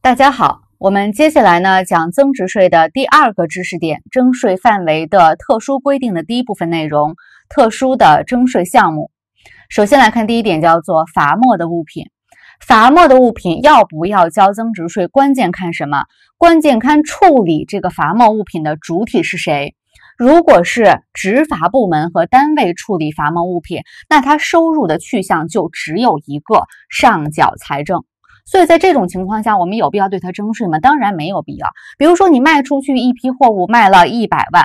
大家好，我们接下来呢讲增值税的第二个知识点，征税范围的特殊规定的第一部分内容，特殊的征税项目。首先来看第一点，叫做罚没的物品。罚没的物品要不要交增值税？关键看什么？关键看处理这个罚没物品的主体是谁。如果是执法部门和单位处理罚没物品，那它收入的去向就只有一个，上缴财政。所以在这种情况下，我们有必要对他征税吗？当然没有必要。比如说，你卖出去一批货物，卖了一百万，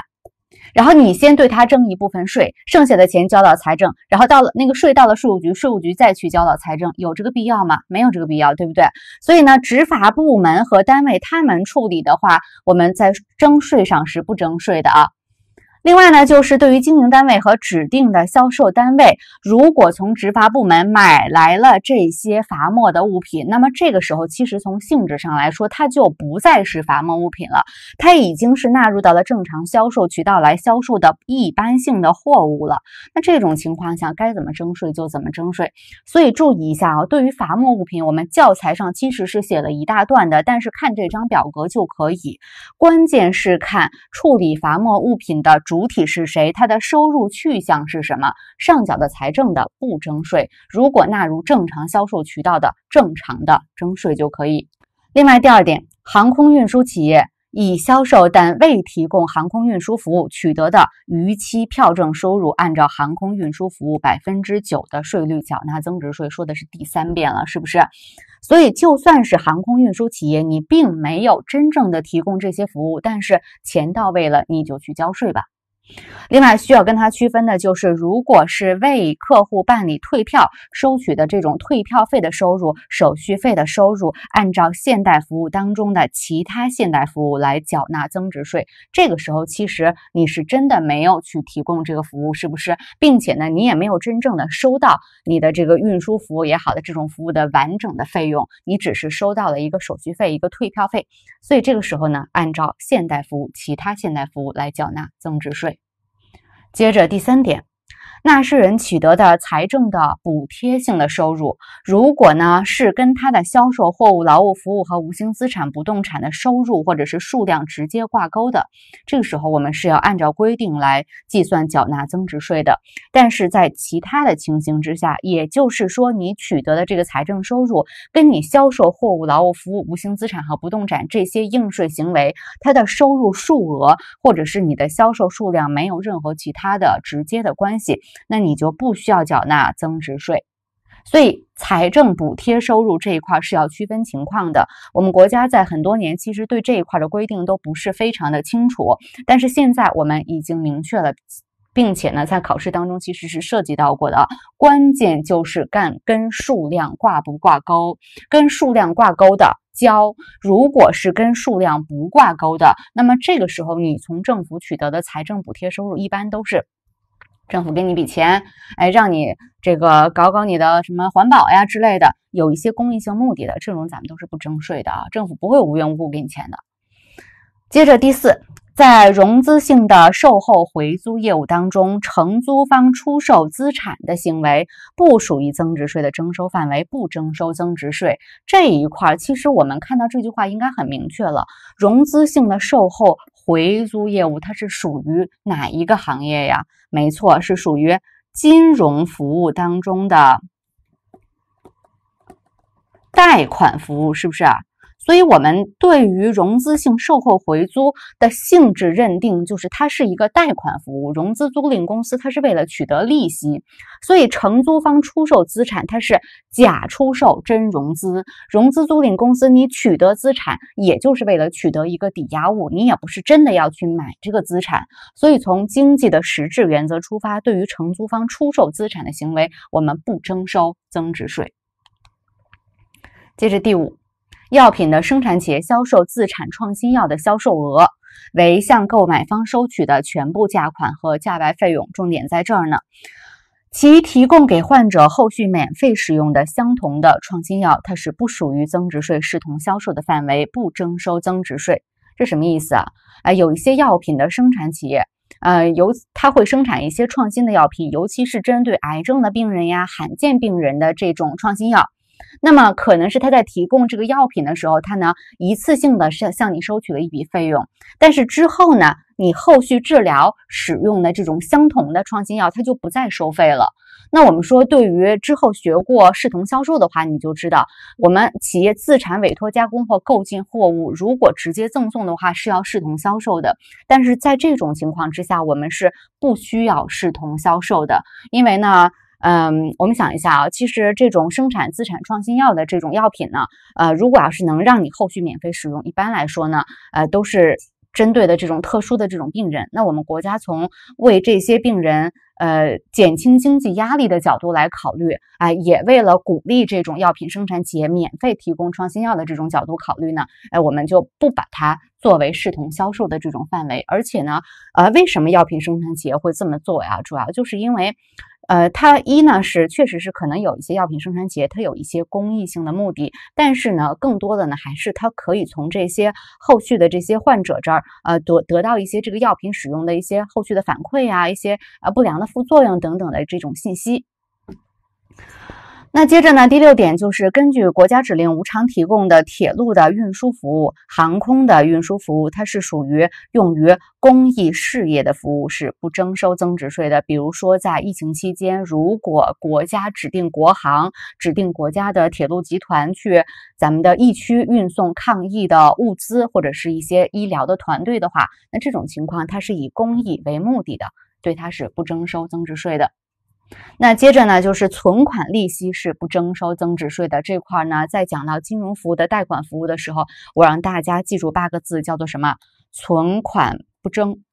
然后你先对他征一部分税，剩下的钱交到财政，然后到了那个税到了税务局，税务局再去交到财政，有这个必要吗？没有这个必要，对不对？所以呢，执法部门和单位他们处理的话，我们在征税上是不征税的啊。另外呢，就是对于经营单位和指定的销售单位，如果从执法部门买来了这些罚没的物品，那么这个时候其实从性质上来说，它就不再是罚没物品了，它已经是纳入到了正常销售渠道来销售的一般性的货物了。那这种情况下，该怎么征税就怎么征税。所以注意一下啊，对于罚没物品，我们教材上其实是写了一大段的，但是看这张表格就可以。关键是看处理罚没物品的。主体是谁？它的收入去向是什么？上缴的财政的不征税，如果纳入正常销售渠道的正常的征税就可以。另外，第二点，航空运输企业已销售但未提供航空运输服务取得的逾期票证收入，按照航空运输服务百分之九的税率缴纳增值税。说的是第三遍了，是不是？所以，就算是航空运输企业，你并没有真正的提供这些服务，但是钱到位了，你就去交税吧。另外需要跟它区分的就是，如果是为客户办理退票收取的这种退票费的收入、手续费的收入，按照现代服务当中的其他现代服务来缴纳增值税。这个时候其实你是真的没有去提供这个服务，是不是？并且呢，你也没有真正的收到你的这个运输服务也好的这种服务的完整的费用，你只是收到了一个手续费、一个退票费。所以这个时候呢，按照现代服务其他现代服务来缴纳增值税。接着第三点。纳税人取得的财政的补贴性的收入，如果呢是跟他的销售货物、劳务服务和无形资产、不动产的收入或者是数量直接挂钩的，这个时候我们是要按照规定来计算缴纳增值税的。但是在其他的情形之下，也就是说你取得的这个财政收入跟你销售货物、劳务服务、无形资产和不动产这些应税行为，它的收入数额或者是你的销售数量没有任何其他的直接的关系。那你就不需要缴纳增值税，所以财政补贴收入这一块是要区分情况的。我们国家在很多年其实对这一块的规定都不是非常的清楚，但是现在我们已经明确了，并且呢，在考试当中其实是涉及到过的。关键就是干跟数量挂不挂钩，跟数量挂钩的交，如果是跟数量不挂钩的，那么这个时候你从政府取得的财政补贴收入一般都是。政府给你一笔钱，哎，让你这个搞搞你的什么环保呀之类的，有一些公益性目的的，这种咱们都是不征税的啊。政府不会无缘无故给你钱的。接着第四，在融资性的售后回租业务当中，承租方出售资产的行为不属于增值税的征收范围，不征收增值税这一块儿。其实我们看到这句话应该很明确了，融资性的售后。回租业务它是属于哪一个行业呀？没错，是属于金融服务当中的贷款服务，是不是啊？所以我们对于融资性售后回租的性质认定，就是它是一个贷款服务，融资租赁公司它是为了取得利息，所以承租方出售资产，它是假出售真融资，融资租赁公司你取得资产，也就是为了取得一个抵押物，你也不是真的要去买这个资产，所以从经济的实质原则出发，对于承租方出售资产的行为，我们不征收增值税。接着第五。药品的生产企业销售自产创新药的销售额，为向购买方收取的全部价款和价外费用，重点在这儿呢。其提供给患者后续免费使用的相同的创新药，它是不属于增值税视同销售的范围，不征收增值税。这什么意思啊？啊，有一些药品的生产企业，呃，由它会生产一些创新的药品，尤其是针对癌症的病人呀、罕见病人的这种创新药。那么可能是他在提供这个药品的时候，他呢一次性的向向你收取了一笔费用，但是之后呢，你后续治疗使用的这种相同的创新药，他就不再收费了。那我们说，对于之后学过视同销售的话，你就知道，我们企业自产、委托加工或购进货物，如果直接赠送的话，是要视同销售的。但是在这种情况之下，我们是不需要视同销售的，因为呢。嗯，我们想一下啊，其实这种生产资产创新药的这种药品呢，呃，如果要是能让你后续免费使用，一般来说呢，呃，都是针对的这种特殊的这种病人。那我们国家从为这些病人呃减轻经济压力的角度来考虑，哎，也为了鼓励这种药品生产企业免费提供创新药的这种角度考虑呢，哎，我们就不把它作为视同销售的这种范围。而且呢，呃，为什么药品生产企业会这么做呀？主要就是因为。呃，它一呢是确实是可能有一些药品生产企业，它有一些公益性的目的，但是呢，更多的呢还是它可以从这些后续的这些患者这儿，呃，得得到一些这个药品使用的一些后续的反馈啊，一些呃不良的副作用等等的这种信息。那接着呢？第六点就是根据国家指令无偿提供的铁路的运输服务、航空的运输服务，它是属于用于公益事业的服务，是不征收增值税的。比如说在疫情期间，如果国家指定国航、指定国家的铁路集团去咱们的疫区运送抗疫的物资或者是一些医疗的团队的话，那这种情况它是以公益为目的的，对它是不征收增值税的。那接着呢，就是存款利息是不征收增值税的这块儿呢，在讲到金融服务的贷款服务的时候，我让大家记住八个字，叫做什么？存款不征，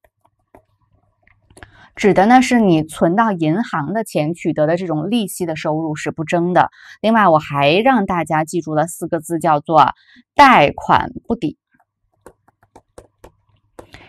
指的呢是你存到银行的钱取得的这种利息的收入是不征的。另外，我还让大家记住了四个字，叫做贷款不抵。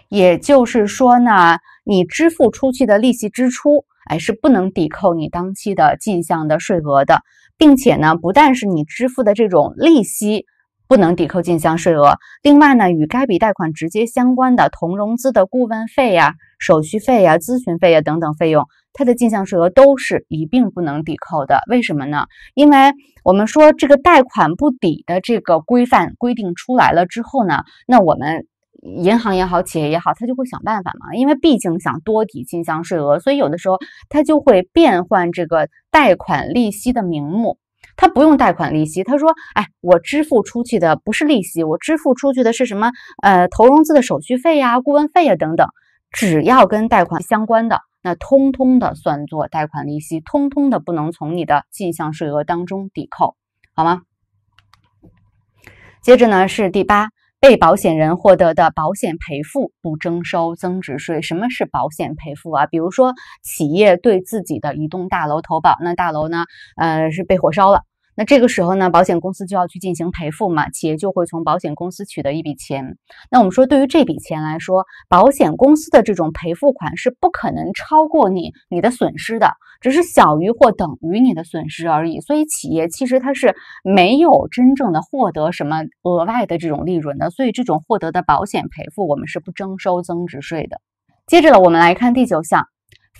也就是说呢，你支付出去的利息支出。哎，是不能抵扣你当期的进项的税额的，并且呢，不但是你支付的这种利息不能抵扣进项税额，另外呢，与该笔贷款直接相关的同融资的顾问费呀、手续费呀、咨询费呀等等费用，它的进项税额都是一并不能抵扣的。为什么呢？因为我们说这个贷款不抵的这个规范规定出来了之后呢，那我们。银行也好，企业也好，他就会想办法嘛，因为毕竟想多抵进项税额，所以有的时候他就会变换这个贷款利息的名目，他不用贷款利息，他说：“哎，我支付出去的不是利息，我支付出去的是什么？呃，投融资的手续费呀、顾问费呀等等，只要跟贷款相关的，那通通的算作贷款利息，通通的不能从你的进项税额当中抵扣，好吗？”接着呢是第八。被保险人获得的保险赔付不征收增值税。什么是保险赔付啊？比如说，企业对自己的一栋大楼投保，那大楼呢，呃，是被火烧了。那这个时候呢，保险公司就要去进行赔付嘛，企业就会从保险公司取得一笔钱。那我们说，对于这笔钱来说，保险公司的这种赔付款是不可能超过你你的损失的，只是小于或等于你的损失而已。所以企业其实它是没有真正的获得什么额外的这种利润的。所以这种获得的保险赔付，我们是不征收增值税的。接着呢，我们来看第九项。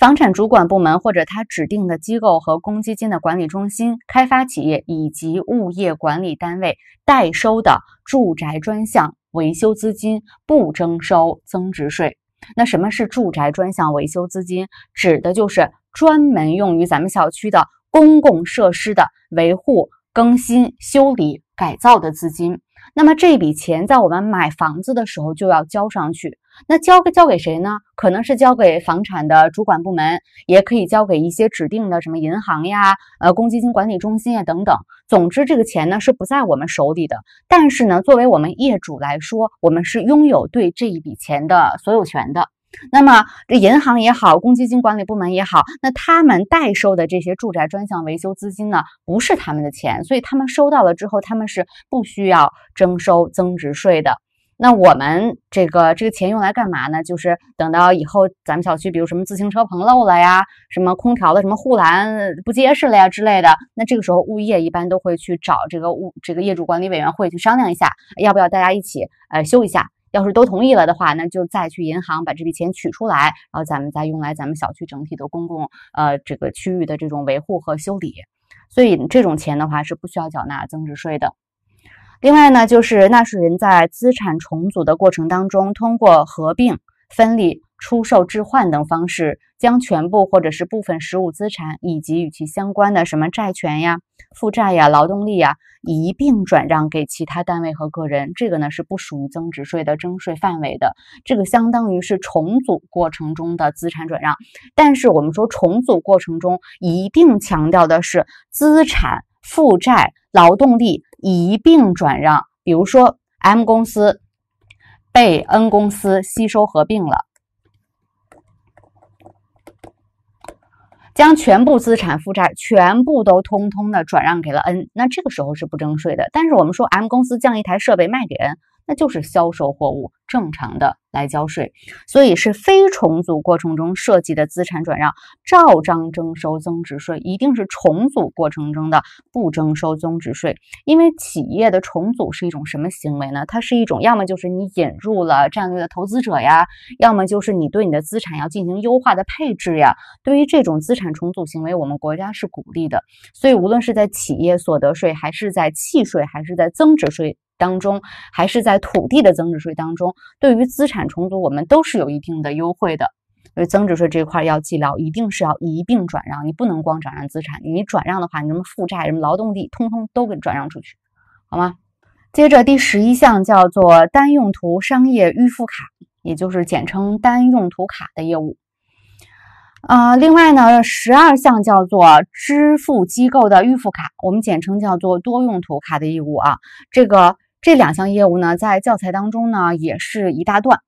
房产主管部门或者他指定的机构和公积金的管理中心、开发企业以及物业管理单位代收的住宅专项维修资金不征收增值税。那什么是住宅专项维修资金？指的就是专门用于咱们小区的公共设施的维护、更新、修理、改造的资金。那么这笔钱在我们买房子的时候就要交上去，那交给交给谁呢？可能是交给房产的主管部门，也可以交给一些指定的什么银行呀、呃公积金管理中心啊等等。总之，这个钱呢是不在我们手里的，但是呢，作为我们业主来说，我们是拥有对这一笔钱的所有权的。那么这银行也好，公积金管理部门也好，那他们代收的这些住宅专项维修资金呢，不是他们的钱，所以他们收到了之后，他们是不需要征收增值税的。那我们这个这个钱用来干嘛呢？就是等到以后咱们小区，比如什么自行车棚漏了呀，什么空调的，什么护栏不结实了呀之类的，那这个时候物业一般都会去找这个物这个业主管理委员会去商量一下，要不要大家一起呃修一下。要是都同意了的话，那就再去银行把这笔钱取出来，然后咱们再用来咱们小区整体的公共呃这个区域的这种维护和修理。所以这种钱的话是不需要缴纳增值税的。另外呢，就是纳税人在资产重组的过程当中，通过合并、分立。出售、置换等方式，将全部或者是部分实物资产以及与其相关的什么债权呀、负债呀、劳动力呀一并转让给其他单位和个人，这个呢是不属于增值税的征税范围的。这个相当于是重组过程中的资产转让，但是我们说重组过程中一定强调的是资产负债、劳动力一并转让。比如说，M 公司被 N 公司吸收合并了。将全部资产负债全部都通通的转让给了 N，那这个时候是不征税的。但是我们说，M 公司将一台设备卖给 N。那就是销售货物正常的来交税，所以是非重组过程中涉及的资产转让照章征收增值税，一定是重组过程中的不征收增值税。因为企业的重组是一种什么行为呢？它是一种要么就是你引入了战略的投资者呀，要么就是你对你的资产要进行优化的配置呀。对于这种资产重组行为，我们国家是鼓励的。所以无论是在企业所得税，还是在契税，还是在增值税。当中还是在土地的增值税当中，对于资产重组，我们都是有一定的优惠的。因为增值税这块要记牢，一定是要一并转让，你不能光转让资产，你转让的话，你什么负债、什么劳动力，通通都给转让出去，好吗？接着第十一项叫做单用途商业预付卡，也就是简称单用途卡的业务。呃，另外呢，十二项叫做支付机构的预付卡，我们简称叫做多用途卡的业务啊，这个。这两项业务呢，在教材当中呢也是一大段，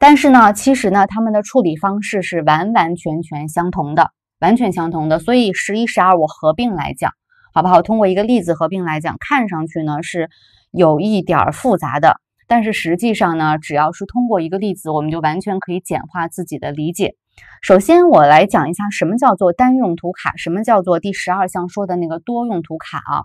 但是呢，其实呢，他们的处理方式是完完全全相同的，完全相同的。所以十一十二我合并来讲，好不好？通过一个例子合并来讲，看上去呢是有一点复杂的，但是实际上呢，只要是通过一个例子，我们就完全可以简化自己的理解。首先，我来讲一下什么叫做单用途卡，什么叫做第十二项说的那个多用途卡啊？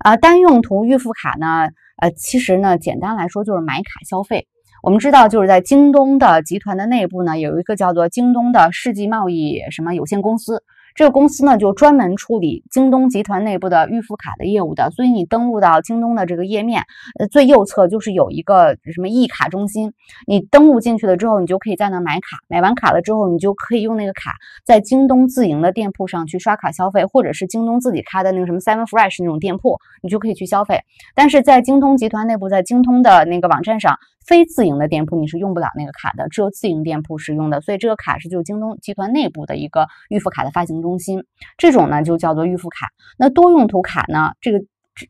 啊，单用途预付卡呢？呃，其实呢，简单来说就是买卡消费。我们知道，就是在京东的集团的内部呢，有一个叫做京东的世纪贸易什么有限公司。这个公司呢，就专门处理京东集团内部的预付卡的业务的。所以你登录到京东的这个页面，呃，最右侧就是有一个什么 e 卡中心。你登录进去了之后，你就可以在那买卡。买完卡了之后，你就可以用那个卡在京东自营的店铺上去刷卡消费，或者是京东自己开的那个什么 Seven Fresh 那种店铺，你就可以去消费。但是在京东集团内部，在京东的那个网站上，非自营的店铺你是用不了那个卡的，只有自营店铺使用的。所以这个卡是就京东集团内部的一个预付卡的发行。中心这种呢就叫做预付卡，那多用途卡呢，这个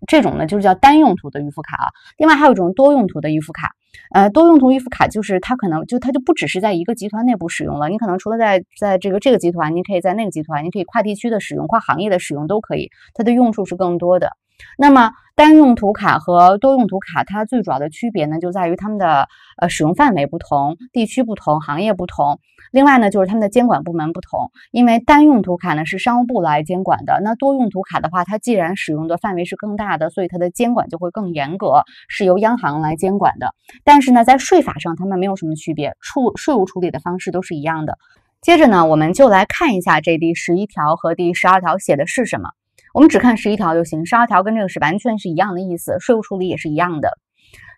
这种呢就是叫单用途的预付卡啊。另外还有一种多用途的预付卡，呃，多用途预付卡就是它可能就它就不只是在一个集团内部使用了，你可能除了在在这个这个集团，你可以在那个集团，你可以跨地区的使用，跨行业的使用都可以，它的用处是更多的。那么单用途卡和多用途卡，它最主要的区别呢，就在于它们的呃使用范围不同、地区不同、行业不同。另外呢，就是它们的监管部门不同。因为单用途卡呢是商务部来监管的，那多用途卡的话，它既然使用的范围是更大的，所以它的监管就会更严格，是由央行来监管的。但是呢，在税法上，它们没有什么区别，处税务处理的方式都是一样的。接着呢，我们就来看一下这第十一条和第十二条写的是什么。我们只看十一条就行，十二条跟这个是完全是一样的意思，税务处理也是一样的。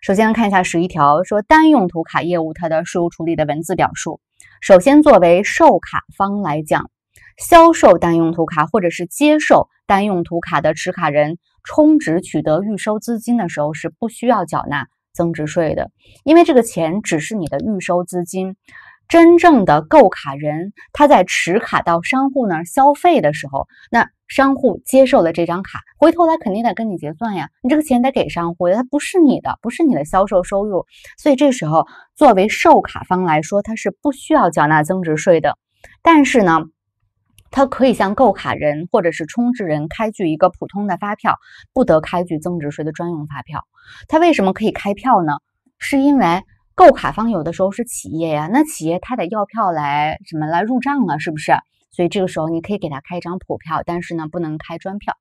首先看一下十一条，说单用途卡业务它的税务处理的文字表述。首先，作为售卡方来讲，销售单用途卡或者是接受单用途卡的持卡人充值取得预收资金的时候，是不需要缴纳增值税的，因为这个钱只是你的预收资金。真正的购卡人，他在持卡到商户那儿消费的时候，那商户接受了这张卡，回头他肯定得跟你结算呀，你这个钱得给商户呀，他不是你的，不是你的销售收入。所以这时候，作为售卡方来说，他是不需要缴纳增值税的。但是呢，他可以向购卡人或者是充值人开具一个普通的发票，不得开具增值税的专用发票。他为什么可以开票呢？是因为。购卡方有的时候是企业呀，那企业他得要票来什么来入账了，是不是？所以这个时候你可以给他开一张普票，但是呢，不能开专票。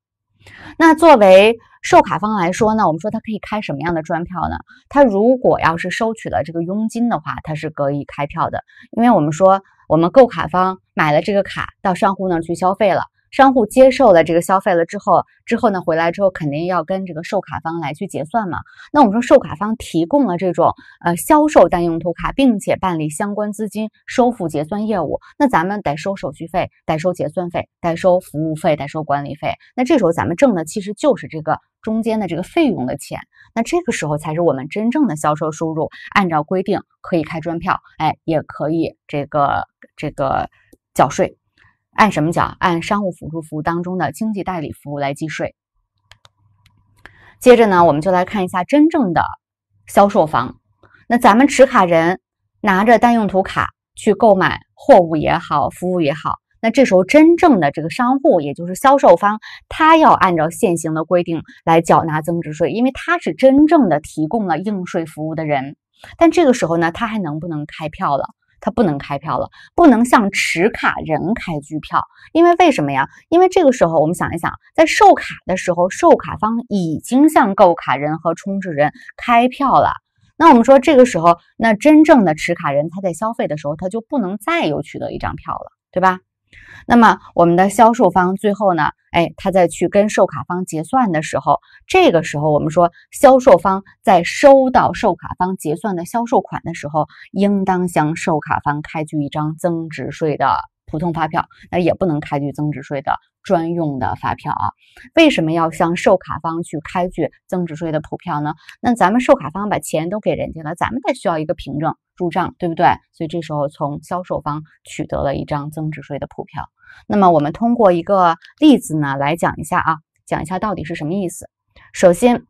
那作为售卡方来说呢，我们说他可以开什么样的专票呢？他如果要是收取了这个佣金的话，他是可以开票的，因为我们说我们购卡方买了这个卡到商户那去消费了。商户接受了这个消费了之后，之后呢，回来之后肯定要跟这个售卡方来去结算嘛。那我们说售卡方提供了这种呃销售单用途卡，并且办理相关资金收付结算业务，那咱们得收手续费，代收结算费，代收服务费，代收管理费。那这时候咱们挣的其实就是这个中间的这个费用的钱。那这个时候才是我们真正的销售收入，按照规定可以开专票，哎，也可以这个这个缴税。按什么缴？按商务辅助服务当中的经济代理服务来计税。接着呢，我们就来看一下真正的销售方。那咱们持卡人拿着单用途卡去购买货物也好，服务也好，那这时候真正的这个商户，也就是销售方，他要按照现行的规定来缴纳增值税，因为他是真正的提供了应税服务的人。但这个时候呢，他还能不能开票了？他不能开票了，不能向持卡人开具票，因为为什么呀？因为这个时候我们想一想，在售卡的时候，售卡方已经向购卡人和充值人开票了。那我们说这个时候，那真正的持卡人他在消费的时候，他就不能再有取得一张票了，对吧？那么我们的销售方最后呢，哎，他再去跟售卡方结算的时候，这个时候我们说，销售方在收到售卡方结算的销售款的时候，应当向售卡方开具一张增值税的普通发票，那也不能开具增值税的专用的发票啊。为什么要向售卡方去开具增值税的普票呢？那咱们售卡方把钱都给人家了，咱们得需要一个凭证。入账对不对？所以这时候从销售方取得了一张增值税的普票。那么我们通过一个例子呢来讲一下啊，讲一下到底是什么意思。首先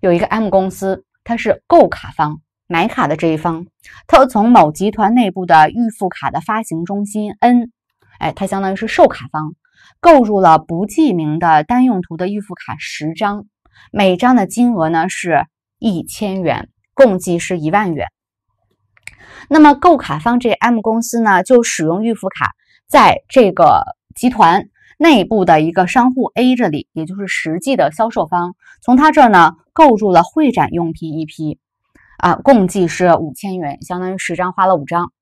有一个 M 公司，它是购卡方，买卡的这一方，它从某集团内部的预付卡的发行中心 N，哎，它相当于是售卡方，购入了不记名的单用途的预付卡十张，每张的金额呢是一千元，共计是一万元。那么，购卡方这 M 公司呢，就使用预付卡，在这个集团内部的一个商户 A 这里，也就是实际的销售方，从他这儿呢，购入了会展用品一批，啊，共计是五千元，相当于十张花了五张。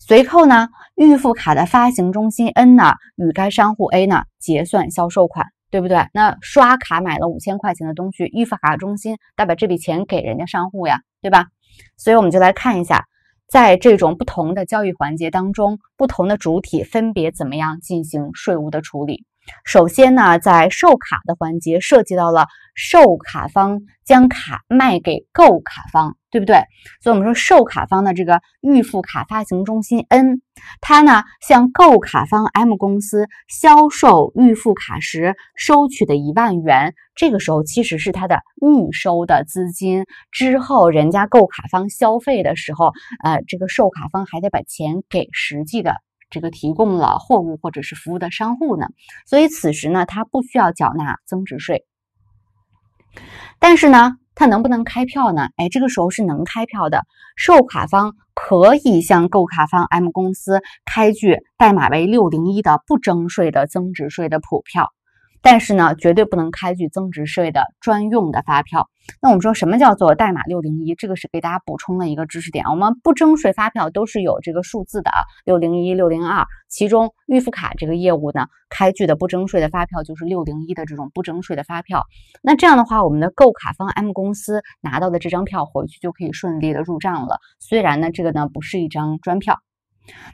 随后呢，预付卡的发行中心 N 呢，与该商户 A 呢结算销售款，对不对？那刷卡买了五千块钱的东西，预付卡中心得把这笔钱给人家商户呀，对吧？所以我们就来看一下。在这种不同的交易环节当中，不同的主体分别怎么样进行税务的处理？首先呢，在售卡的环节，涉及到了售卡方将卡卖给购卡方。对不对？所以，我们说售卡方的这个预付卡发行中心 N，它呢向购卡方 M 公司销售预付卡时收取的一万元，这个时候其实是它的预收的资金。之后，人家购卡方消费的时候，呃，这个售卡方还得把钱给实际的这个提供了货物或者是服务的商户呢。所以，此时呢，它不需要缴纳增值税。但是呢？它能不能开票呢？哎，这个时候是能开票的，售卡方可以向购卡方 M 公司开具代码为六零一的不征税的增值税的普票。但是呢，绝对不能开具增值税的专用的发票。那我们说什么叫做代码六零一？这个是给大家补充的一个知识点。我们不征税发票都是有这个数字的，六零一、六零二。其中预付卡这个业务呢，开具的不征税的发票就是六零一的这种不征税的发票。那这样的话，我们的购卡方 M 公司拿到的这张票回去就可以顺利的入账了。虽然呢，这个呢不是一张专票。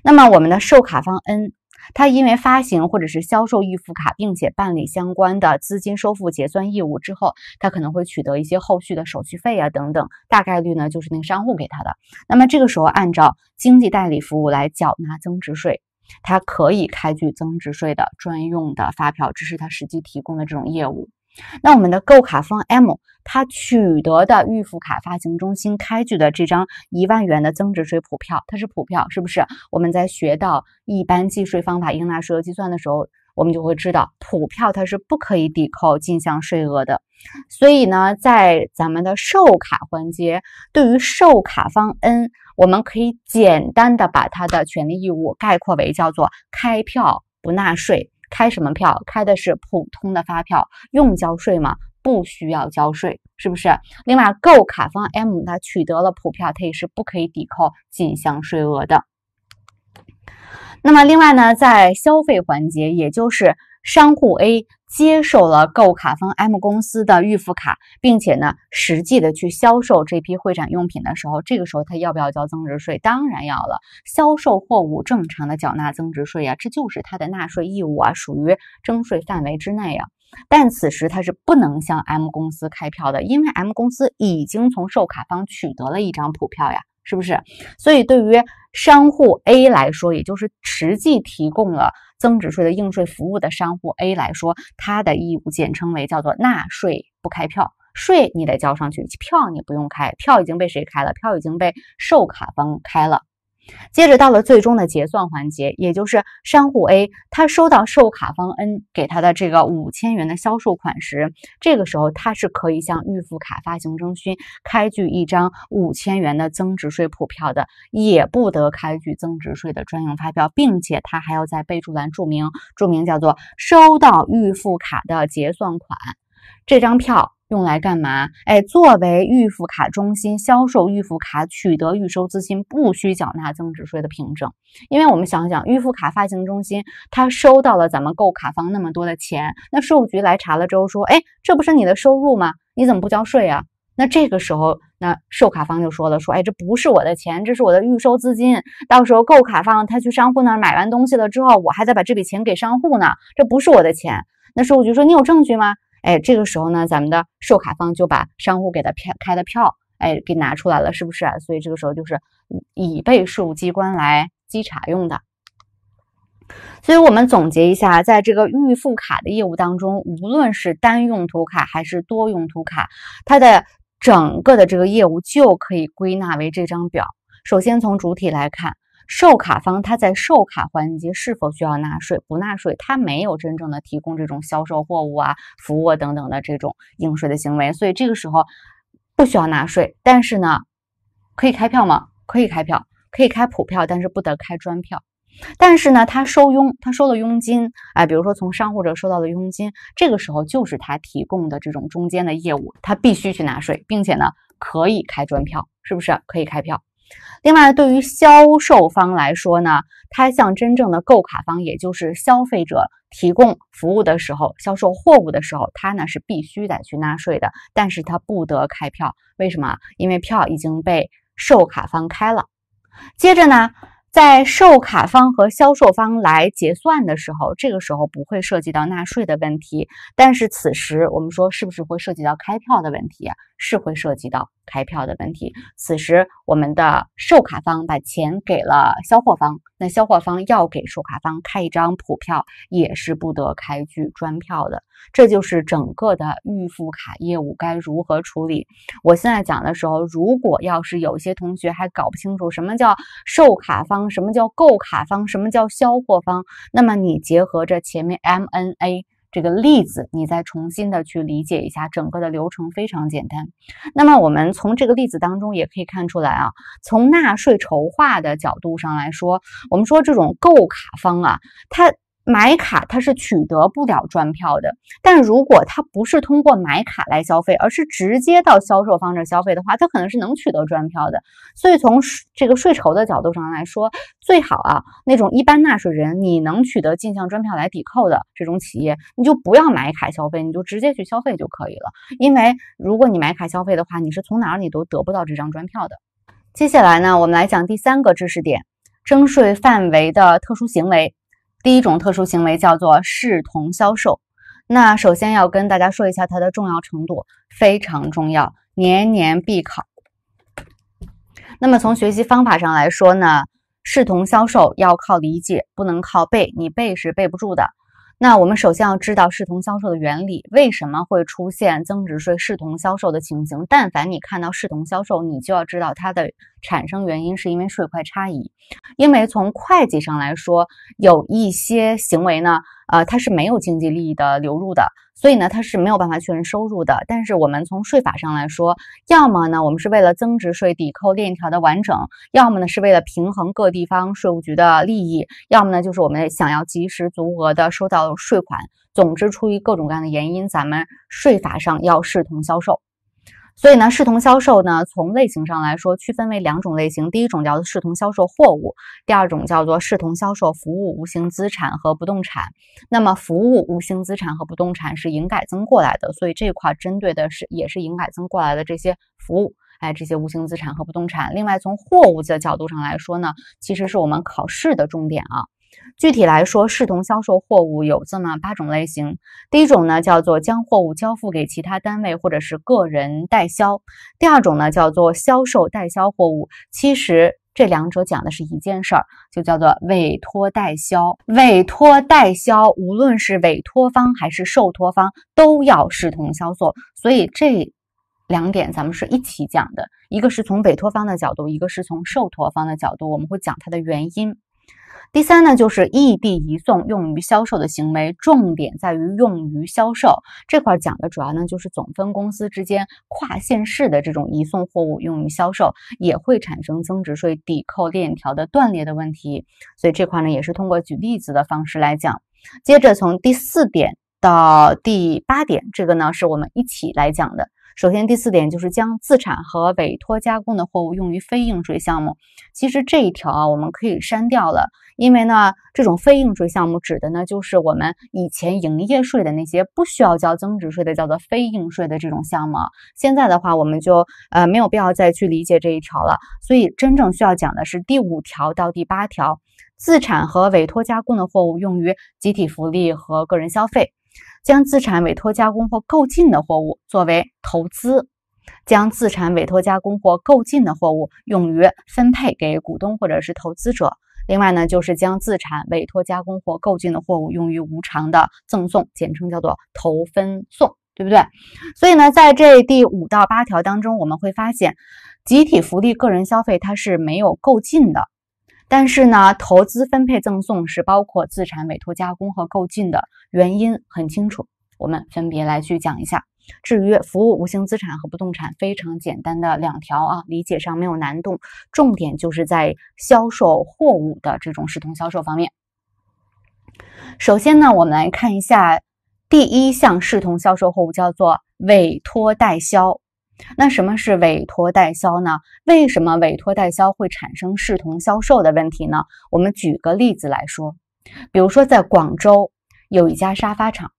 那么我们的售卡方 N。他因为发行或者是销售预付卡，并且办理相关的资金收付结算义务之后，他可能会取得一些后续的手续费啊等等，大概率呢就是那个商户给他的。那么这个时候按照经济代理服务来缴纳增值税，他可以开具增值税的专用的发票，这是他实际提供的这种业务。那我们的购卡方 M，他取得的预付卡发行中心开具的这张一万元的增值税普票，它是普票，是不是？我们在学到一般计税方法应纳税额计算的时候，我们就会知道普票它是不可以抵扣进项税额的。所以呢，在咱们的售卡环节，对于售卡方 N，我们可以简单的把它的权利义务概括为叫做开票不纳税。开什么票？开的是普通的发票，用交税吗？不需要交税，是不是？另外，购卡方 M 他取得了普票，他也是不可以抵扣进项税额的。那么，另外呢，在消费环节，也就是商户 A。接受了购物卡方 M 公司的预付卡，并且呢，实际的去销售这批会展用品的时候，这个时候他要不要交增值税？当然要了，销售货物正常的缴纳增值税呀，这就是他的纳税义务啊，属于征税范围之内呀。但此时他是不能向 M 公司开票的，因为 M 公司已经从售卡方取得了一张普票呀，是不是？所以对于商户 A 来说，也就是实际提供了。增值税的应税服务的商户 A 来说，他的义务简称为叫做纳税不开票，税你得交上去，票你不用开，票已经被谁开了？票已经被售卡方开了。接着到了最终的结算环节，也就是商户 A 他收到售卡方 N 给他的这个五千元的销售款时，这个时候他是可以向预付卡发行征询开具一张五千元的增值税普票的，也不得开具增值税的专用发票，并且他还要在备注栏注明，注明叫做收到预付卡的结算款，这张票。用来干嘛？哎，作为预付卡中心销售预付卡，取得预收资金，不需缴纳增值税的凭证。因为我们想想，预付卡发行中心他收到了咱们购卡方那么多的钱，那税务局来查了之后说，哎，这不是你的收入吗？你怎么不交税啊？那这个时候，那售卡方就说了，说，哎，这不是我的钱，这是我的预收资金。到时候购卡方他去商户那买完东西了之后，我还得把这笔钱给商户呢，这不是我的钱。那税务局说，你有证据吗？哎，这个时候呢，咱们的售卡方就把商户给他票开的票，哎，给拿出来了，是不是？所以这个时候就是以被税务机关来稽查用的。所以，我们总结一下，在这个预付卡的业务当中，无论是单用途卡还是多用途卡，它的整个的这个业务就可以归纳为这张表。首先，从主体来看。售卡方他在售卡环节是否需要纳税？不纳税，他没有真正的提供这种销售货物啊、服务等等的这种应税的行为，所以这个时候不需要纳税。但是呢，可以开票吗？可以开票，可以开普票，但是不得开专票。但是呢，他收佣，他收了佣金，哎，比如说从商户这收到的佣金，这个时候就是他提供的这种中间的业务，他必须去纳税，并且呢，可以开专票，是不是？可以开票。另外，对于销售方来说呢，它向真正的购卡方，也就是消费者提供服务的时候、销售货物的时候，它呢是必须得去纳税的，但是它不得开票。为什么？因为票已经被售卡方开了。接着呢，在售卡方和销售方来结算的时候，这个时候不会涉及到纳税的问题，但是此时我们说是不是会涉及到开票的问题？是会涉及到。开票的问题，此时我们的售卡方把钱给了销货方，那销货方要给售卡方开一张普票，也是不得开具专票的。这就是整个的预付卡业务该如何处理。我现在讲的时候，如果要是有些同学还搞不清楚什么叫售卡方，什么叫购卡方，什么叫销货方，那么你结合着前面 MNA。这个例子，你再重新的去理解一下，整个的流程非常简单。那么，我们从这个例子当中也可以看出来啊，从纳税筹划的角度上来说，我们说这种购卡方啊，他。买卡它是取得不了专票的，但如果他不是通过买卡来消费，而是直接到销售方这消费的话，他可能是能取得专票的。所以从这个税筹的角度上来说，最好啊，那种一般纳税人你能取得进项专票来抵扣的这种企业，你就不要买卡消费，你就直接去消费就可以了。因为如果你买卡消费的话，你是从哪儿你都得不到这张专票的。接下来呢，我们来讲第三个知识点：征税范围的特殊行为。第一种特殊行为叫做视同销售，那首先要跟大家说一下它的重要程度，非常重要，年年必考。那么从学习方法上来说呢，视同销售要靠理解，不能靠背，你背是背不住的。那我们首先要知道视同销售的原理，为什么会出现增值税视同销售的情形？但凡你看到视同销售，你就要知道它的产生原因是因为税会差异，因为从会计上来说，有一些行为呢。呃，它是没有经济利益的流入的，所以呢，它是没有办法确认收入的。但是我们从税法上来说，要么呢，我们是为了增值税抵扣链条的完整，要么呢，是为了平衡各地方税务局的利益，要么呢，就是我们想要及时足额的收到税款。总之，出于各种各样的原因，咱们税法上要视同销售。所以呢，视同销售呢，从类型上来说，区分为两种类型，第一种叫做视同销售货物，第二种叫做视同销售服务、无形资产和不动产。那么，服务、无形资产和不动产是营改增过来的，所以这块儿针对的是也是营改增过来的这些服务，哎，这些无形资产和不动产。另外，从货物的角度上来说呢，其实是我们考试的重点啊。具体来说，视同销售货物有这么八种类型。第一种呢，叫做将货物交付给其他单位或者是个人代销；第二种呢，叫做销售代销货物。其实这两者讲的是一件事儿，就叫做委托代销。委托代销，无论是委托方还是受托方，都要视同销售。所以这两点咱们是一起讲的，一个是从委托方的角度，一个是从受托方的角度，我们会讲它的原因。第三呢，就是异地移送用于销售的行为，重点在于用于销售这块讲的主要呢，就是总分公司之间跨县市的这种移送货物用于销售，也会产生增值税抵扣链条的断裂的问题。所以这块呢，也是通过举例子的方式来讲。接着从第四点到第八点，这个呢，是我们一起来讲的。首先，第四点就是将自产和委托加工的货物用于非应税项目。其实这一条啊，我们可以删掉了，因为呢，这种非应税项目指的呢，就是我们以前营业税的那些不需要交增值税的，叫做非应税的这种项目。现在的话，我们就呃没有必要再去理解这一条了。所以真正需要讲的是第五条到第八条，自产和委托加工的货物用于集体福利和个人消费。将资产委托加工或购进的货物作为投资，将资产委托加工或购进的货物用于分配给股东或者是投资者。另外呢，就是将资产委托加工或购进的货物用于无偿的赠送，简称叫做投分送，对不对？所以呢，在这第五到八条当中，我们会发现，集体福利、个人消费它是没有购进的。但是呢，投资分配赠送是包括资产委托加工和购进的原因很清楚，我们分别来去讲一下。至于服务、无形资产和不动产，非常简单的两条啊，理解上没有难度。重点就是在销售货物的这种视同销售方面。首先呢，我们来看一下第一项视同销售货物，叫做委托代销。那什么是委托代销呢？为什么委托代销会产生视同销售的问题呢？我们举个例子来说，比如说在广州有一家沙发厂，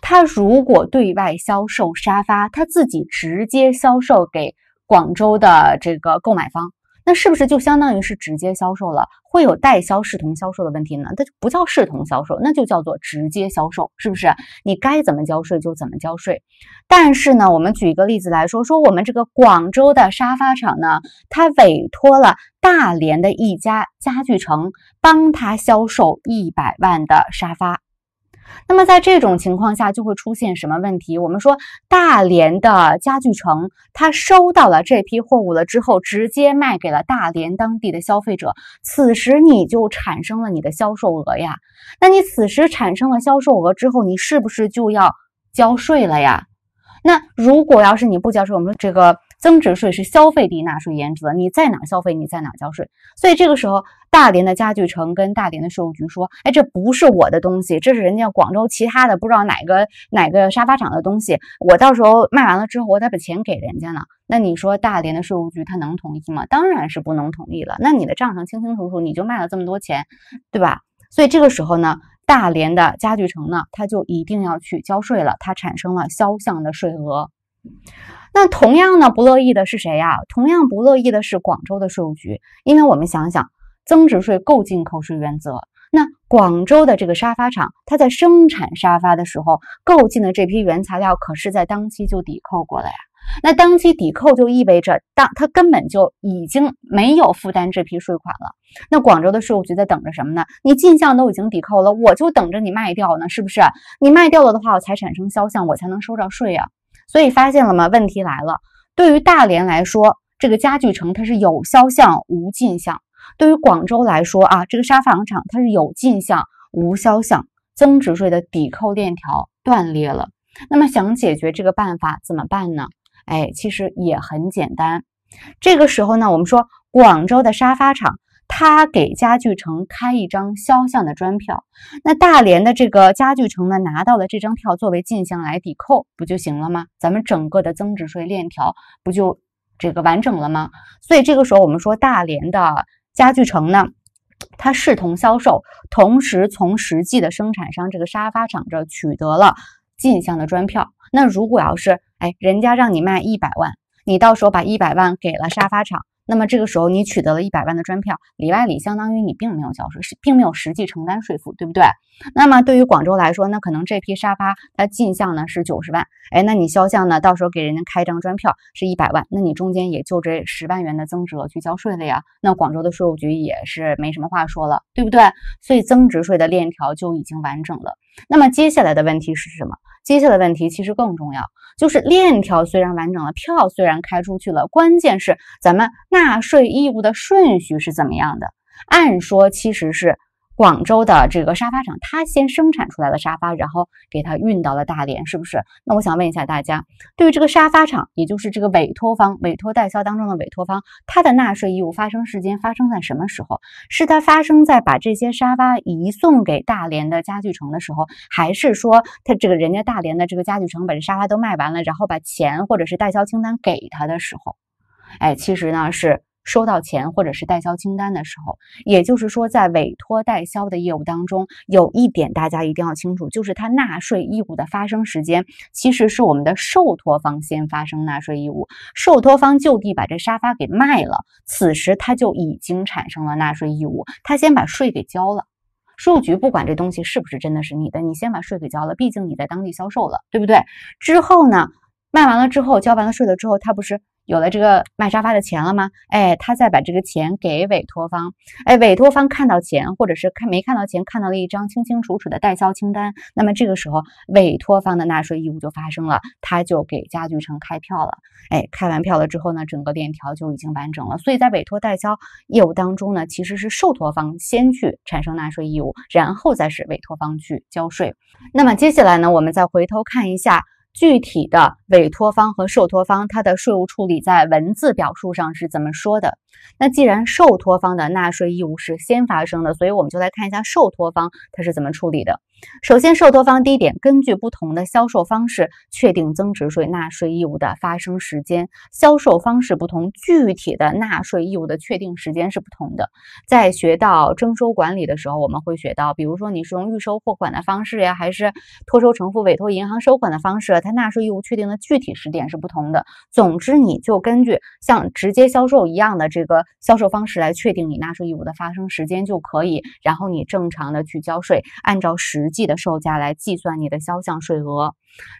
他如果对外销售沙发，他自己直接销售给广州的这个购买方。那是不是就相当于是直接销售了？会有代销视同销售的问题呢？它就不叫视同销售，那就叫做直接销售，是不是？你该怎么交税就怎么交税。但是呢，我们举一个例子来说，说我们这个广州的沙发厂呢，它委托了大连的一家家具城，帮他销售一百万的沙发。那么，在这种情况下，就会出现什么问题？我们说，大连的家具城，他收到了这批货物了之后，直接卖给了大连当地的消费者。此时，你就产生了你的销售额呀。那你此时产生了销售额之后，你是不是就要交税了呀？那如果要是你不交税，我们这个。增值税是消费地纳税原则，你在哪消费，你在哪交税。所以这个时候，大连的家具城跟大连的税务局说：“哎，这不是我的东西，这是人家广州其他的，不知道哪个哪个沙发厂的东西。我到时候卖完了之后，我再把钱给人家呢。”那你说大连的税务局他能同意吗？当然是不能同意了。那你的账上清清楚楚，你就卖了这么多钱，对吧？所以这个时候呢，大连的家具城呢，他就一定要去交税了，它产生了销项的税额。那同样呢，不乐意的是谁呀？同样不乐意的是广州的税务局，因为我们想想，增值税购进口税原则。那广州的这个沙发厂，它在生产沙发的时候，购进的这批原材料，可是在当期就抵扣过了呀。那当期抵扣就意味着，当它根本就已经没有负担这批税款了。那广州的税务局在等着什么呢？你进项都已经抵扣了，我就等着你卖掉呢，是不是？你卖掉了的话，我才产生销项，我才能收着税呀。所以发现了吗？问题来了。对于大连来说，这个家具城它是有销项无进项；对于广州来说啊，这个沙发厂它是有进项无销项，增值税的抵扣链条断裂了。那么想解决这个办法怎么办呢？哎，其实也很简单。这个时候呢，我们说广州的沙发厂。他给家具城开一张肖像的专票，那大连的这个家具城呢，拿到了这张票作为进项来抵扣，不就行了吗？咱们整个的增值税链条不就这个完整了吗？所以这个时候，我们说大连的家具城呢，它视同销售，同时从实际的生产商这个沙发厂这取得了进项的专票。那如果要是哎，人家让你卖一百万，你到时候把一百万给了沙发厂。那么这个时候，你取得了一百万的专票，里外里相当于你并没有交税，是并没有实际承担税负，对不对？那么对于广州来说，那可能这批沙发它进项呢是九十万，哎，那你销项呢，到时候给人家开张专票是一百万，那你中间也就这十万元的增值额去交税了呀，那广州的税务局也是没什么话说了，对不对？所以增值税的链条就已经完整了。那么接下来的问题是什么？接下来的问题其实更重要，就是链条虽然完整了，票虽然开出去了，关键是咱们纳税义务的顺序是怎么样的？按说其实是。广州的这个沙发厂，他先生产出来的沙发，然后给他运到了大连，是不是？那我想问一下大家，对于这个沙发厂，也就是这个委托方、委托代销当中的委托方，他的纳税义务发生时间发生在什么时候？是他发生在把这些沙发移送给大连的家具城的时候，还是说他这个人家大连的这个家具城把这沙发都卖完了，然后把钱或者是代销清单给他的时候？哎，其实呢是。收到钱或者是代销清单的时候，也就是说，在委托代销的业务当中，有一点大家一定要清楚，就是他纳税义务的发生时间其实是我们的受托方先发生纳税义务。受托方就地把这沙发给卖了，此时他就已经产生了纳税义务，他先把税给交了。税务局不管这东西是不是真的是你的，你先把税给交了，毕竟你在当地销售了，对不对？之后呢，卖完了之后，交完了税了之后，他不是。有了这个卖沙发的钱了吗？哎，他再把这个钱给委托方，哎，委托方看到钱，或者是看没看到钱，看到了一张清清楚楚的代销清单，那么这个时候委托方的纳税义务就发生了，他就给家具城开票了，哎，开完票了之后呢，整个链条就已经完整了。所以在委托代销业务当中呢，其实是受托方先去产生纳税义务，然后再是委托方去交税。那么接下来呢，我们再回头看一下。具体的委托方和受托方，他的税务处理在文字表述上是怎么说的？那既然受托方的纳税义务是先发生的，所以我们就来看一下受托方他是怎么处理的。首先，受托方第一点，根据不同的销售方式确定增值税纳税义务的发生时间。销售方式不同，具体的纳税义务的确定时间是不同的。在学到征收管理的时候，我们会学到，比如说你是用预收货款的方式呀，还是托收承付、委托银行收款的方式，它纳税义务确定的具体时点是不同的。总之，你就根据像直接销售一样的这个销售方式来确定你纳税义务的发生时间就可以，然后你正常的去交税，按照时。计的售价来计算你的销项税额，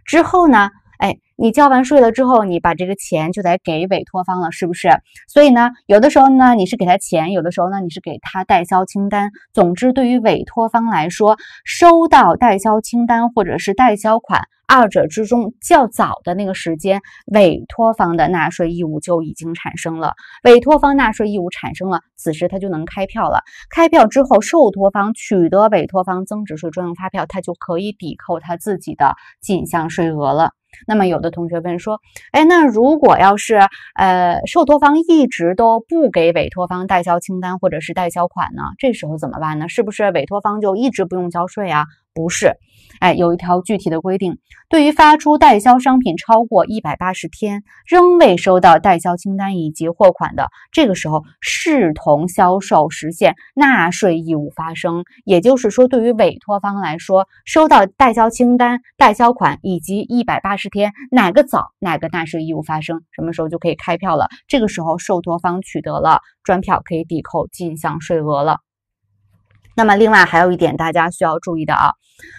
之后呢，哎，你交完税了之后，你把这个钱就得给委托方了，是不是？所以呢，有的时候呢，你是给他钱，有的时候呢，你是给他代销清单。总之，对于委托方来说，收到代销清单或者是代销款。二者之中较早的那个时间，委托方的纳税义务就已经产生了。委托方纳税义务产生了，此时他就能开票了。开票之后，受托方取得委托方增值税专用发票，他就可以抵扣他自己的进项税额了。那么，有的同学问说：“哎，那如果要是呃，受托方一直都不给委托方代销清单或者是代销款呢？这时候怎么办呢？是不是委托方就一直不用交税啊？”不是，哎，有一条具体的规定，对于发出代销商品超过一百八十天仍未收到代销清单以及货款的，这个时候视同销售实现纳税义务发生。也就是说，对于委托方来说，收到代销清单、代销款以及一百八十天，哪个早哪个纳税义务发生，什么时候就可以开票了？这个时候受托方取得了专票，可以抵扣进项税额了。那么，另外还有一点大家需要注意的啊，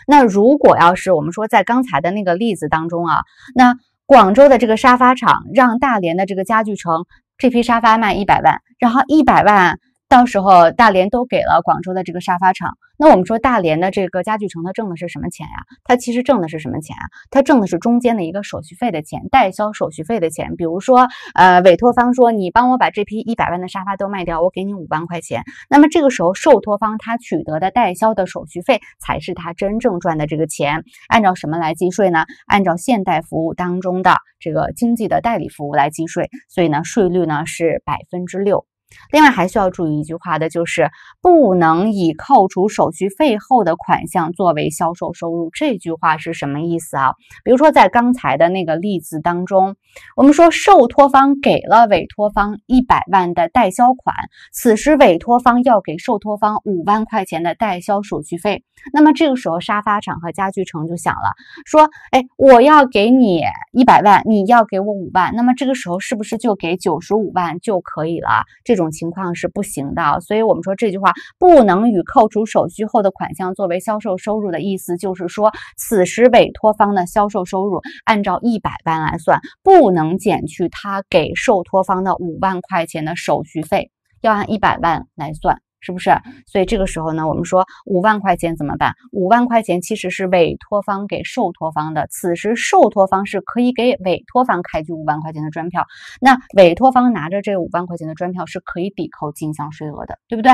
那如果要是我们说在刚才的那个例子当中啊，那广州的这个沙发厂让大连的这个家具城这批沙发卖一百万，然后一百万。到时候大连都给了广州的这个沙发厂，那我们说大连的这个家具城它挣的是什么钱呀？它其实挣的是什么钱？啊？它挣的是中间的一个手续费的钱，代销手续费的钱。比如说，呃，委托方说你帮我把这批一百万的沙发都卖掉，我给你五万块钱。那么这个时候受托方他取得的代销的手续费才是他真正赚的这个钱。按照什么来计税呢？按照现代服务当中的这个经济的代理服务来计税。所以呢，税率呢是百分之六。另外还需要注意一句话的就是不能以扣除手续费后的款项作为销售收入。这句话是什么意思啊？比如说在刚才的那个例子当中，我们说受托方给了委托方一百万的代销款，此时委托方要给受托方五万块钱的代销手续费。那么这个时候沙发厂和家具城就想了，说，哎，我要给你一百万，你要给我五万，那么这个时候是不是就给九十五万就可以了？这种。这种情况是不行的，所以我们说这句话不能与扣除手续后的款项作为销售收入的意思，就是说此时委托方的销售收入按照一百万来算，不能减去他给受托方的五万块钱的手续费，要按一百万来算。是不是？所以这个时候呢，我们说五万块钱怎么办？五万块钱其实是委托方给受托方的。此时受托方是可以给委托方开具五万块钱的专票，那委托方拿着这五万块钱的专票是可以抵扣进项税额的，对不对？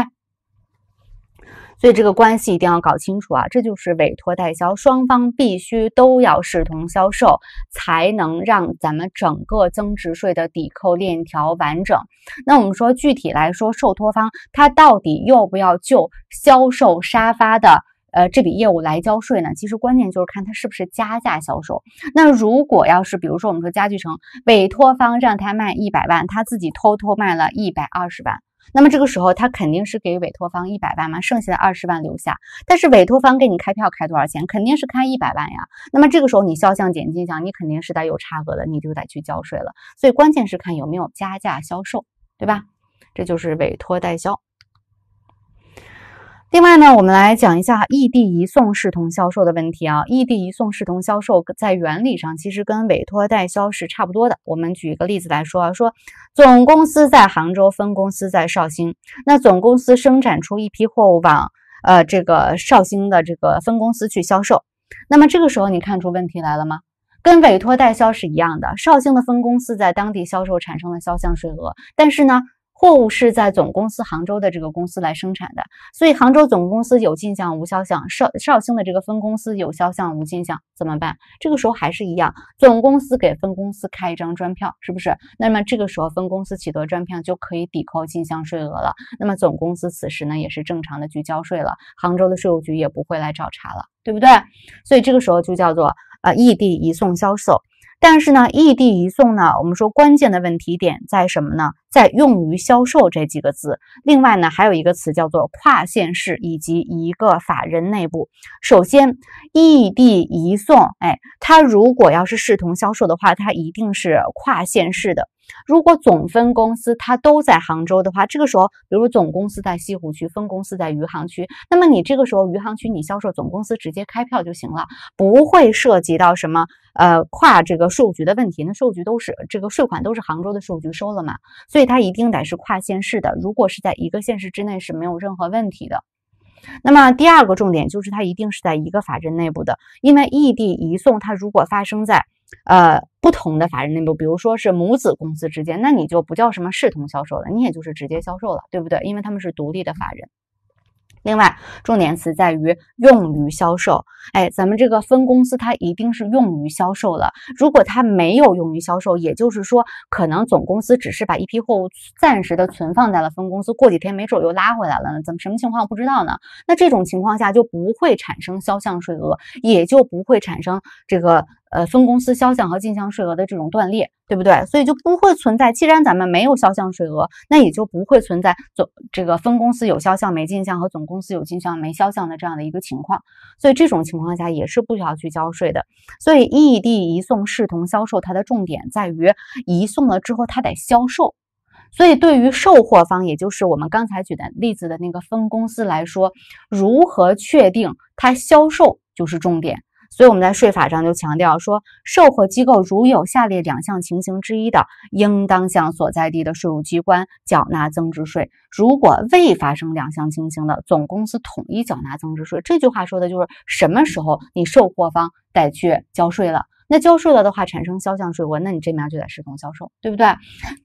所以这个关系一定要搞清楚啊！这就是委托代销，双方必须都要视同销售，才能让咱们整个增值税的抵扣链条完整。那我们说具体来说，受托方他到底要不要就销售沙发的呃这笔业务来交税呢？其实关键就是看他是不是加价销售。那如果要是比如说我们说家具城委托方让他卖一百万，他自己偷偷卖了一百二十万。那么这个时候，他肯定是给委托方一百万嘛，剩下的二十万留下。但是委托方给你开票开多少钱？肯定是开一百万呀。那么这个时候你销项减进项，你肯定是得有差额的，你就得去交税了。所以关键是看有没有加价销售，对吧？这就是委托代销。另外呢，我们来讲一下异地移送视同销售的问题啊。异地移送视同销售在原理上其实跟委托代销是差不多的。我们举一个例子来说啊，说总公司在杭州，分公司在绍兴，那总公司生产出一批货物往呃这个绍兴的这个分公司去销售，那么这个时候你看出问题来了吗？跟委托代销是一样的，绍兴的分公司在当地销售产生了销项税额，但是呢。货物是在总公司杭州的这个公司来生产的，所以杭州总公司有进项无销项，绍绍兴的这个分公司有销项无进项怎么办？这个时候还是一样，总公司给分公司开一张专票，是不是？那么这个时候分公司取得专票就可以抵扣进项税额了。那么总公司此时呢也是正常的去交税了，杭州的税务局也不会来找茬了，对不对？所以这个时候就叫做啊异地移送销售。但是呢，异地移送呢，我们说关键的问题点在什么呢？在用于销售这几个字。另外呢，还有一个词叫做跨县市以及一个法人内部。首先，异地移送，哎，它如果要是视同销售的话，它一定是跨县市的。如果总分公司它都在杭州的话，这个时候，比如总公司在西湖区，分公司在余杭区，那么你这个时候余杭区你销售总公司直接开票就行了，不会涉及到什么呃跨这个税务局的问题。那税务局都是这个税款都是杭州的税务局收了嘛，所以它一定得是跨县市的。如果是在一个县市之内，是没有任何问题的。那么第二个重点就是它一定是在一个法人内部的，因为异地移送它如果发生在。呃，不同的法人内部，比如说是母子公司之间，那你就不叫什么视同销售了，你也就是直接销售了，对不对？因为他们是独立的法人。另外，重点词在于用于销售。哎，咱们这个分公司它一定是用于销售了。如果它没有用于销售，也就是说，可能总公司只是把一批货物暂时的存放在了分公司，过几天没准又拉回来了呢？怎么什么情况不知道呢？那这种情况下就不会产生销项税额，也就不会产生这个。呃，分公司销项和进项税额的这种断裂，对不对？所以就不会存在，既然咱们没有销项税额，那也就不会存在总这个分公司有销项没进项和总公司有进项没销项的这样的一个情况。所以这种情况下也是不需要去交税的。所以异地移送视同销售，它的重点在于移送了之后它得销售。所以对于售货方，也就是我们刚才举的例子的那个分公司来说，如何确定它销售就是重点。所以我们在税法上就强调说，受货机构如有下列两项情形之一的，应当向所在地的税务机关缴纳增值税；如果未发生两项情形的，总公司统一缴纳增值税。这句话说的就是什么时候你受货方得去交税了。那交税了的话，产生销项税额，那你这面就得视同销售，对不对？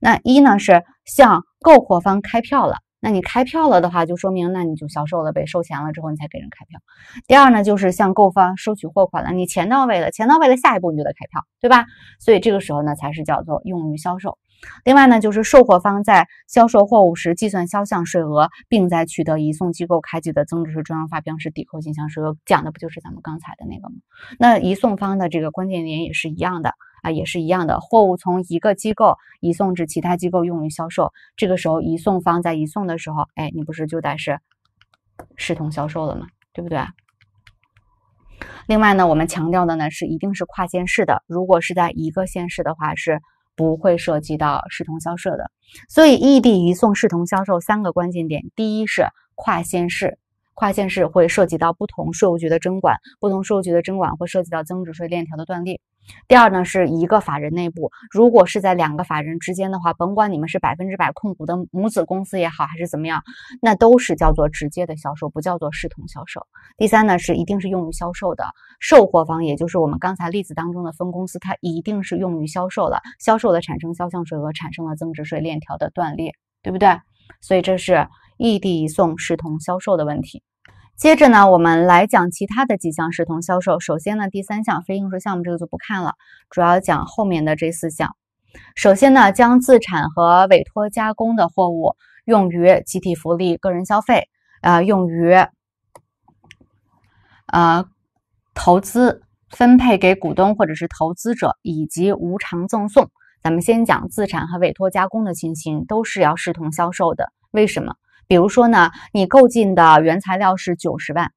那一呢是向购货方开票了。那你开票了的话，就说明那你就销售了呗，收钱了之后你才给人开票。第二呢，就是向购方收取货款了，你钱到位了，钱到位了，下一步你就得开票，对吧？所以这个时候呢，才是叫做用于销售。另外呢，就是售货方在销售货物时计算销项税额，并在取得移送机构开具的增值税专用发票时抵扣进项税额，讲的不就是咱们刚才的那个吗？那移送方的这个关键点也是一样的啊，也是一样的。货物从一个机构移送至其他机构用于销售，这个时候移送方在移送的时候，哎，你不是就得是视同销售了吗？对不对？另外呢，我们强调的呢是一定是跨县市的，如果是在一个县市的话是。不会涉及到视同销售的，所以异地移送视同销售三个关键点，第一是跨县市。跨县市会涉及到不同税务局的征管，不同税务局的征管会涉及到增值税链条的断裂。第二呢，是一个法人内部，如果是在两个法人之间的话，甭管你们是百分之百控股的母子公司也好，还是怎么样，那都是叫做直接的销售，不叫做视同销售。第三呢，是一定是用于销售的，售货方，也就是我们刚才例子当中的分公司，它一定是用于销售了，销售的产生销项税额，产生了增值税链条的断裂，对不对？所以这是。异地移送视同销售的问题。接着呢，我们来讲其他的几项视同销售。首先呢，第三项非应税项目这个就不看了，主要讲后面的这四项。首先呢，将自产和委托加工的货物用于集体福利、个人消费，啊，用于，呃，投资、分配给股东或者是投资者以及无偿赠送。咱们先讲自产和委托加工的情形，都是要视同销售的。为什么？比如说呢，你购进的原材料是九十万，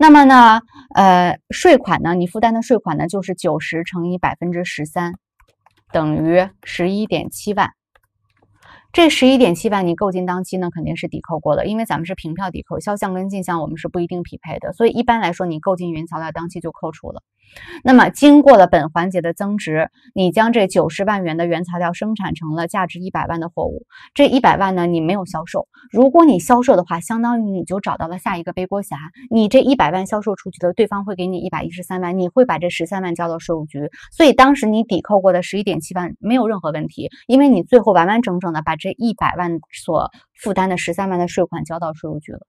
那么呢，呃，税款呢，你负担的税款呢就是九十乘以百分之十三，等于十一点七万。这十一点七万你购进当期呢肯定是抵扣过的，因为咱们是凭票抵扣，销项跟进项我们是不一定匹配的，所以一般来说你购进原材料当期就扣除了。那么，经过了本环节的增值，你将这九十万元的原材料生产成了价值一百万的货物。这一百万呢，你没有销售。如果你销售的话，相当于你就找到了下一个背锅侠。你这一百万销售出去的，对方会给你一百一十三万，你会把这十三万交到税务局。所以当时你抵扣过的十一点七万没有任何问题，因为你最后完完整整的把这一百万所负担的十三万的税款交到税务局了。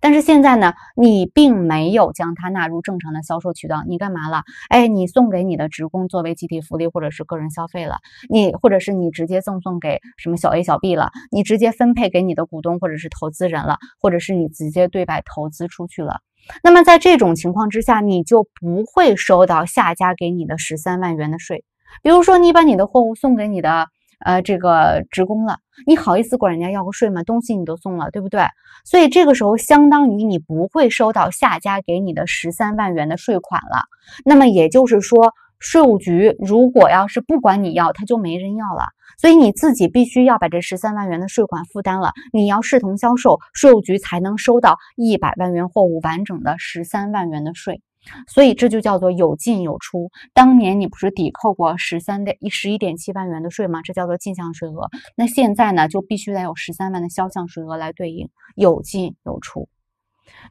但是现在呢，你并没有将它纳入正常的销售渠道，你干嘛了？哎，你送给你的职工作为集体福利，或者是个人消费了；你，或者是你直接赠送给什么小 A、小 B 了；你直接分配给你的股东或者是投资人了，或者是你直接对外投资出去了。那么在这种情况之下，你就不会收到下家给你的十三万元的税。比如说，你把你的货物送给你的。呃，这个职工了，你好意思管人家要个税吗？东西你都送了，对不对？所以这个时候相当于你不会收到下家给你的十三万元的税款了。那么也就是说，税务局如果要是不管你要，他就没人要了。所以你自己必须要把这十三万元的税款负担了。你要视同销售，税务局才能收到一百万元货物完整的十三万元的税。所以这就叫做有进有出。当年你不是抵扣过十三点一十一点七万元的税吗？这叫做进项税额。那现在呢，就必须得有十三万的销项税额来对应，有进有出。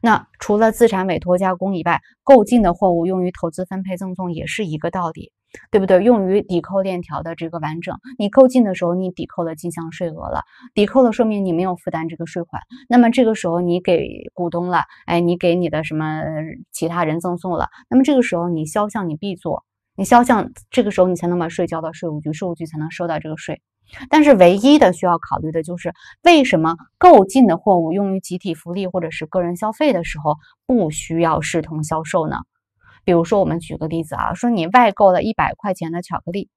那除了资产委托加工以外，购进的货物用于投资、分配、赠送，也是一个道理。对不对？用于抵扣链条的这个完整，你购进的时候你抵扣了进项税额了，抵扣了说明你没有负担这个税款。那么这个时候你给股东了，哎，你给你的什么其他人赠送了，那么这个时候你销项你必做，你销项这个时候你才能把税交到税务局，税务局才能收到这个税。但是唯一的需要考虑的就是，为什么购进的货物用于集体福利或者是个人消费的时候，不需要视同销售呢？比如说，我们举个例子啊，说你外购了一百块钱的巧克力，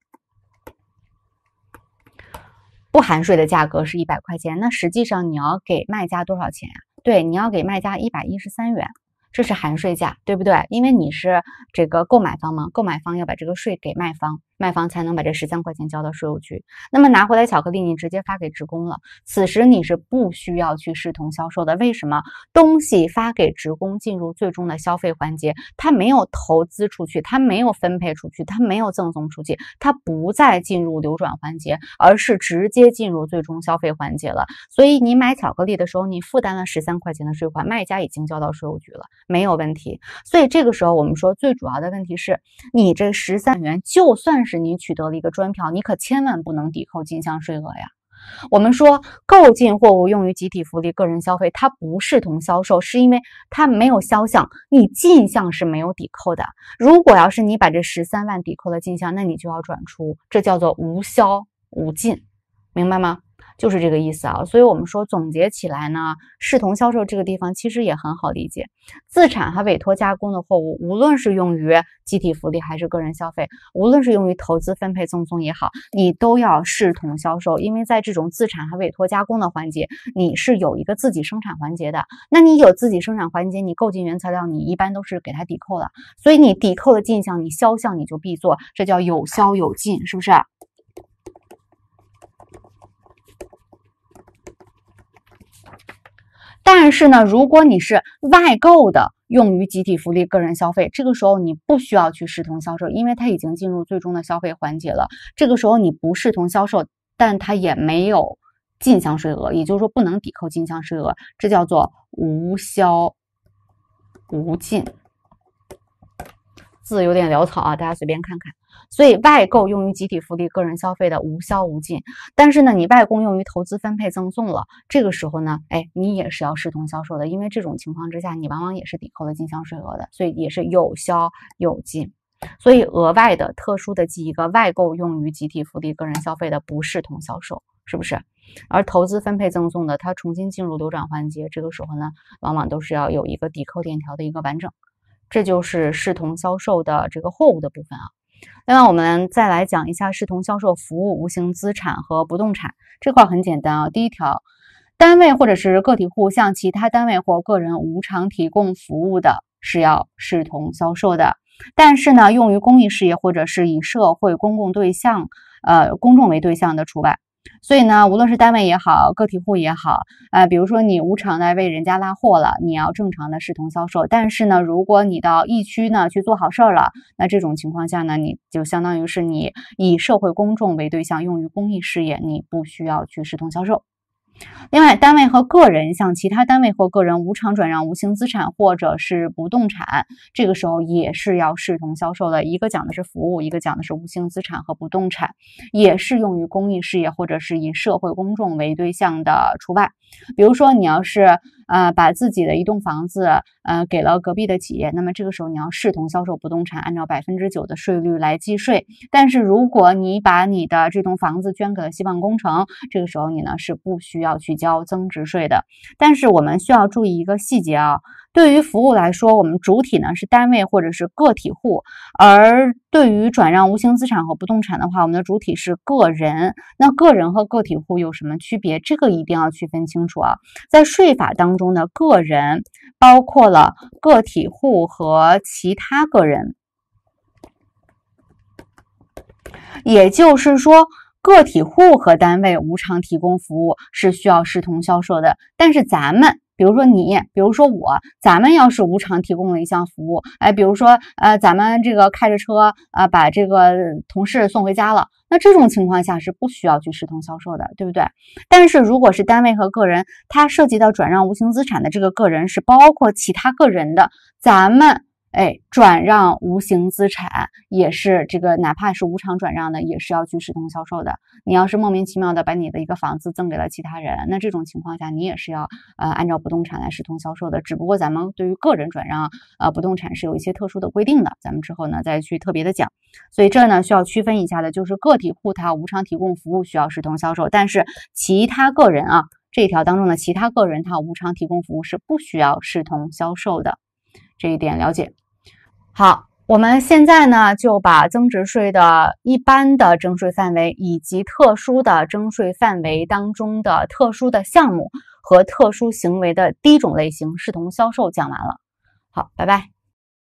不含税的价格是一百块钱，那实际上你要给卖家多少钱呀？对，你要给卖家一百一十三元，这是含税价，对不对？因为你是这个购买方嘛，购买方要把这个税给卖方。卖方才能把这十三块钱交到税务局。那么拿回来巧克力，你直接发给职工了。此时你是不需要去视同销售的。为什么东西发给职工，进入最终的消费环节，他没有投资出去，他没有分配出去，他没有赠送出去，他不再进入流转环节，而是直接进入最终消费环节了。所以你买巧克力的时候，你负担了十三块钱的税款，卖家已经交到税务局了，没有问题。所以这个时候，我们说最主要的问题是你这十三元，就算是。是你取得了一个专票，你可千万不能抵扣进项税额呀。我们说，购进货物用于集体福利、个人消费，它不是同销售，是因为它没有销项，你进项是没有抵扣的。如果要是你把这十三万抵扣了进项，那你就要转出，这叫做无销无进，明白吗？就是这个意思啊，所以我们说总结起来呢，视同销售这个地方其实也很好理解。自产和委托加工的货物，无论是用于集体福利还是个人消费，无论是用于投资、分配、赠送也好，你都要视同销售，因为在这种自产和委托加工的环节，你是有一个自己生产环节的。那你有自己生产环节，你购进原材料，你一般都是给它抵扣了。所以你抵扣的进项，你销项你就必做，这叫有销有进，是不是？但是呢，如果你是外购的，用于集体福利、个人消费，这个时候你不需要去视同销售，因为它已经进入最终的消费环节了。这个时候你不视同销售，但它也没有进项税额，也就是说不能抵扣进项税额，这叫做无销无进。字有点潦草啊，大家随便看看。所以外购用于集体福利、个人消费的无销无进，但是呢，你外供用于投资、分配、赠送了，这个时候呢，哎，你也是要视同销售的，因为这种情况之下，你往往也是抵扣了进项税额的，所以也是有销有进。所以额外的特殊的记一个外购用于集体福利、个人消费的不视同销售，是不是？而投资、分配、赠送的，它重新进入流转环节，这个时候呢，往往都是要有一个抵扣链条的一个完整。这就是视同销售的这个货物的部分啊。另外，我们再来讲一下视同销售服务、无形资产和不动产这块很简单啊。第一条，单位或者是个体户向其他单位或个人无偿提供服务的，是要视同销售的；但是呢，用于公益事业或者是以社会公共对象、呃公众为对象的除外。所以呢，无论是单位也好，个体户也好，啊，比如说你无偿的为人家拉货了，你要正常的视同销售。但是呢，如果你到疫区呢去做好事儿了，那这种情况下呢，你就相当于是你以社会公众为对象，用于公益事业，你不需要去视同销售。另外，单位和个人向其他单位或个人无偿转让无形资产或者是不动产，这个时候也是要视同销售的。一个讲的是服务，一个讲的是无形资产和不动产，也适用于公益事业或者是以社会公众为对象的，除外。比如说，你要是。呃，把自己的一栋房子，呃，给了隔壁的企业，那么这个时候你要视同销售不动产，按照百分之九的税率来计税。但是如果你把你的这栋房子捐给了希望工程，这个时候你呢是不需要去交增值税的。但是我们需要注意一个细节啊，对于服务来说，我们主体呢是单位或者是个体户，而。对于转让无形资产和不动产的话，我们的主体是个人。那个人和个体户有什么区别？这个一定要区分清楚啊！在税法当中呢，个人包括了个体户和其他个人，也就是说，个体户和单位无偿提供服务是需要视同销售的，但是咱们。比如说你，比如说我，咱们要是无偿提供的一项服务，哎，比如说，呃，咱们这个开着车，呃，把这个同事送回家了，那这种情况下是不需要去视同销售的，对不对？但是如果是单位和个人，他涉及到转让无形资产的这个个人，是包括其他个人的，咱们。哎，转让无形资产也是这个，哪怕是无偿转让的，也是要去视同销售的。你要是莫名其妙的把你的一个房子赠给了其他人，那这种情况下你也是要呃按照不动产来视同销售的。只不过咱们对于个人转让呃不动产是有一些特殊的规定的，咱们之后呢再去特别的讲。所以这呢需要区分一下的，就是个体户他无偿提供服务需要视同销售，但是其他个人啊这一条当中的其他个人他无偿提供服务是不需要视同销售的，这一点了解。好，我们现在呢就把增值税的一般的征税范围以及特殊的征税范围当中的特殊的项目和特殊行为的第一种类型视同销售讲完了。好，拜拜。